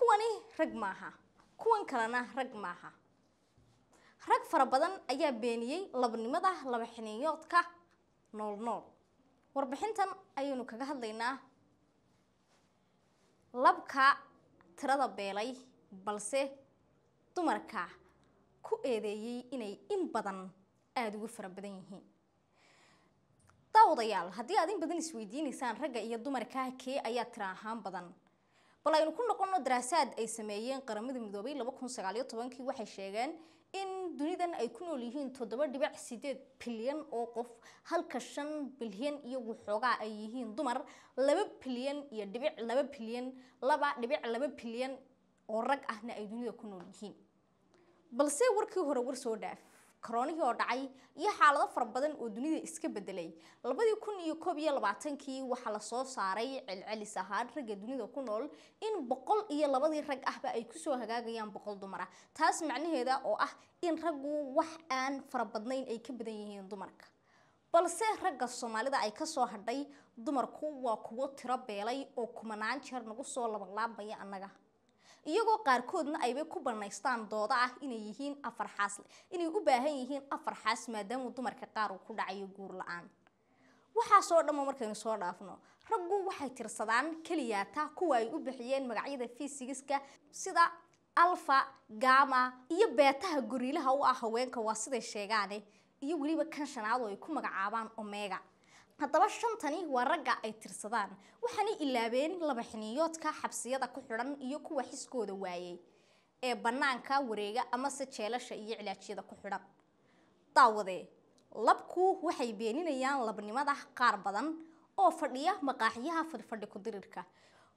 kuwani rag maaha kuwan kalena rag maaha rag fara badan ayaa beeniyey labanimada laba xiniinyoodka nool nool warbixintan ayaynu kaga hadlaynaa labka tirada beelay balse dumarka ku eedeeyey inay in badan aada ugu fara badan yihiin daawadayaal haddii aad in badan isweydiinaysaan ragga iyo dumarka kee ayaa tira ahaan badan bal aynu ku noqono daraasaad ay sameeyeen qaramada midoobay kii waxay sheegeen in dunidan ay ku nool yihiin dhibic sideed bilyan oo qof halka shan bilyan iyo waxoogaa ay yihiin dumar laba bilyan iyo dhibic laba bilyan laba dhibic laba bilyan oo rag ahna ay dunida ku nool yihiin balse warkii hore war soo dhaaf koronihii oo dhacay iyo xaalado fara badan oo dunida iska bedelay labadii kun iyo koob iyo labaatankii waxaa lasoo saaray celcelis ahaan ragga dunida ku nool in boqol iyo labadii rag ahba ay kusoo hagaagayaan boqol dumara taas macnaheeda oo ah in raggu wax aan fara badnayn ay ka badan yihiin dumarka balse ragga soomaalida ay kasoo hadhay dumarku waa kuwo tiro beelay oo kumanaan jeer nagu soo labanlaabmaya annaga iyagoo qaarkoodna ayba ku banaystaan dooda ah inay yihiin afar xaas inay u baahan yihiin afar xaas maadaama dumarka qaar uu ku dhacayo guur la-aan waxaasoo dhammo markaynu soo dhaafno raggu waxay tirsadaan keliyaata kuwa ay u bixiyeen magacyada fisigiska sida alfa gama iyo beetaha goriilaha u ah haweenka waa siday sheegaane iyo weliba kan shanaad oo ay ku magacaabaan omega haddaba shantani waa ragga ay tirsadaan waxaanay ilaabeen laba xiniiyoodka xabsiyada ku xidhan iyo kuwa xiskooda waayey ee bannaanka wareega amase jeelasha iyo cilaajyada ku xidhan daawade labku waxay beeninayaan labnimada qaar badan oo fadhiya maqaaxyaha fadhifadhi ku dirirka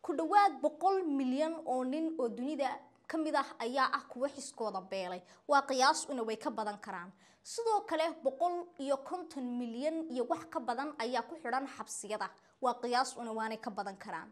ku dhowaad boqol milyan oo nin oo dunida ka mid ah ayaa ah kuwo xiskooda beelay waa qiyaas una way ka badan karaan sidoo kale boqol iyo konton milyan iyo wax ka badan ayaa ku xidhan xabsiyada waa qiyaas una waanay ka badan karaan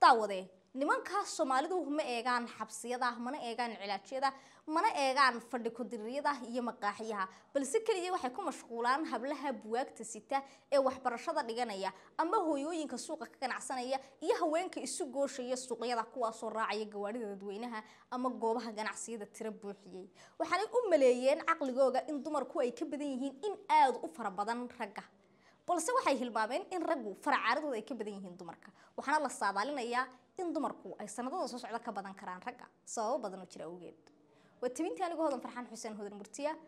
daawadee nimankaas soomaalidu ma eegaan xabsiyadaah mana eegaan cilaajyada mana eegaan fadhi kudiriyadaah iyo maqaaxyaha balse keliya waxay ku mashquulaan hablaha buwaagta sita ee waxbarashada dhiganaya ama hooyooyinka suuqa ka ganacsanaya iyo haweenka isu gooshaya suuqyada kuwaasoo raacaya gawaadhida dadweynaha ama goobaha ganacsiyada tiro buuxiyey waxaanay u maleeyeen caqligooga in dumarku ay ka badan yihiin in aada u fara badan ragga balse waxay hilmaameen in raggu faracaadadooda ay ka badan yihiin dumarka waxaana la saadaalinayaa in dumarku ay sanadada soo socda ka badan karaan ragga sababo badan oo jira awgeed waa tabintii anigu hodan farxaan xuseen hodan murtiya